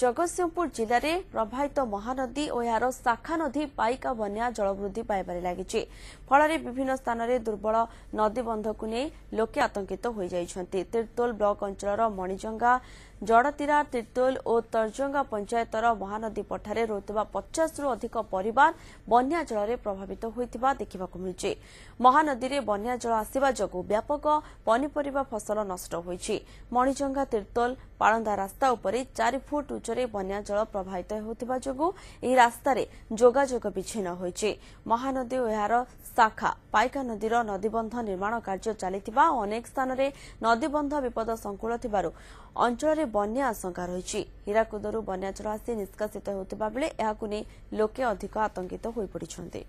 ଜଗତସିଂହପୁର ଜିଲ୍ଲାରେ ପ୍ରବାହିତ ମହାନଦୀ ଓ ଏହାର ଶାଖା ନଦୀ ପାଇକା ବନ୍ୟା ଜଳବୃଦ୍ଧି ପାଇବାରେ ଲାଗିଛି ଫଳରେ ବିଭିନ୍ନ ସ୍ଥାନରେ ଦୁର୍ବଳ ନଦୀବନ୍ଧକୁ ନେଇ ଲୋକେ ଆତଙ୍କିତ ହୋଇଯାଇଛନ୍ତି ତିର୍ତୋଲ ବ୍ଲକ ଅଞ୍ଚଳର ମଣିଜଙ୍ଗା ଜଡ଼ତିରା ତିର୍ତୋଲ ଓ ତର୍ଜଙ୍ଗା ପଞ୍ଚାୟତର ମହାନଦୀ ପଠାରେ ରହୁଥିବା ପଚାଶରୁ ଅଧିକ ପରିବାର ବନ୍ୟା ଜଳରେ ପ୍ରଭାବିତ ହୋଇଥିବା ଦେଖିବାକୁ ମିଳିଛି ମହାନଦୀରେ ବନ୍ୟା ଜଳ ଆସିବା ଯୋଗୁଁ ବ୍ୟାପକ ପନିପରିବା ଫସଲ ନଷ୍ଟ ହୋଇଛି ମଣିଜଙ୍ଗା ତିର୍ତୋଲ ପାଳନ୍ଦା ରାସ୍ତା ଉପରେ ଚାରି ଫୁଟ ଉଚ୍ଚରେ ବନ୍ୟା ଜଳ ପ୍ରବାହିତ ହେଉଥିବା ଯୋଗୁଁ ଏହି ରାସ୍ତାରେ ଯୋଗାଯୋଗ ବିଚ୍ଛିନ୍ନ ହୋଇଛି ମହାନଦୀ ଓ ଏହାର ଶାଖା ପାଇକା ନଦୀର ନଦୀବନ୍ଧ ନିର୍ମାଣ କାର୍ଯ୍ୟ ଚାଲିଥିବା ଅନେକ ସ୍ଥାନରେ ନଦୀବନ୍ଧ ବିପଦ ସଂକୁଳ ଥିବାରୁ ଅଞ୍ଚଳରେ ବନ୍ୟା ଆଶଙ୍କା ରହିଛି ହୀରାକୁଦରୁ ବନ୍ୟାଜଳ ଆସି ନିଷ୍କାସିତ ହେଉଥିବା ବେଳେ ଏହାକୁ ନେଇ ଲୋକେ ଅଧିକ ଆତଙ୍କିତ ହୋଇପଡ଼ିଛନ୍ତି